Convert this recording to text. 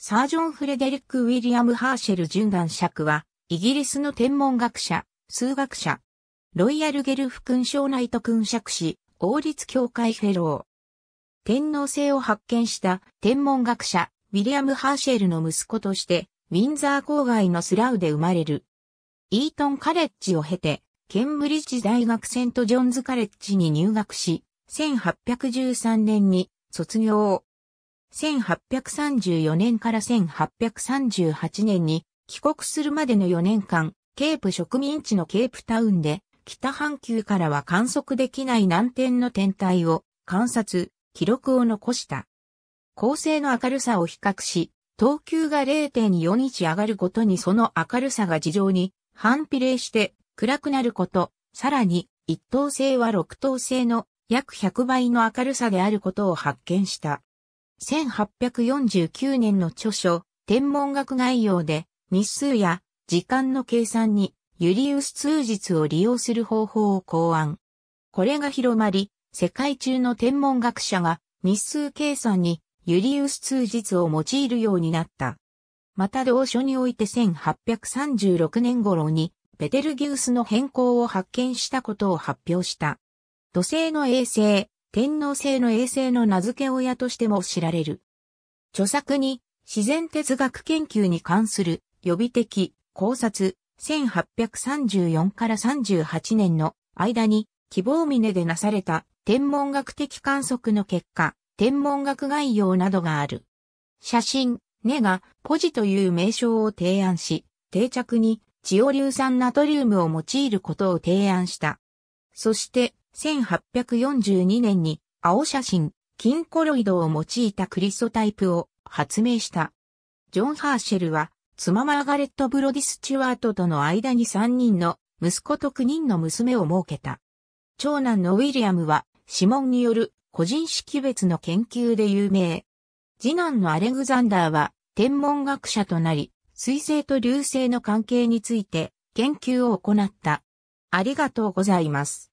サージョン・フレデリック・ウィリアム・ハーシェル準男爵は、イギリスの天文学者、数学者、ロイヤル・ゲルフ勲章ナイト勲爵士、王立協会フェロー。天皇制を発見した天文学者、ウィリアム・ハーシェルの息子として、ウィンザー郊外のスラウで生まれる。イートン・カレッジを経て、ケンブリッジ大学セント・ジョンズ・カレッジに入学し、1813年に卒業。1834年から1838年に帰国するまでの4年間、ケープ植民地のケープタウンで、北半球からは観測できない難点の天体を観察、記録を残した。恒星の明るさを比較し、等級が0.4日上がるごとにその明るさが地上に反比例して暗くなること、さらに一等星は六等星の約100倍の明るさであることを発見した。1849年の著書、天文学概要で、日数や時間の計算に、ユリウス通日を利用する方法を考案。これが広まり、世界中の天文学者が日数計算にユリウス通日を用いるようになった。また同書において1836年頃にベテルギウスの変更を発見したことを発表した。土星の衛星天皇制の衛星の名付け親としても知られる。著作に自然哲学研究に関する予備的考察1834から38年の間に希望峰でなされた天文学的観測の結果、天文学概要などがある。写真、根がポジという名称を提案し、定着にチオ硫酸ナトリウムを用いることを提案した。そして、1842年に青写真、金コロイドを用いたクリソタイプを発明した。ジョン・ハーシェルは、妻マーガレット・ブロディ・スチュワートとの間に3人の息子と9人の娘を設けた。長男のウィリアムは指紋による個人識別の研究で有名。次男のアレグザンダーは天文学者となり、水星と流星の関係について研究を行った。ありがとうございます。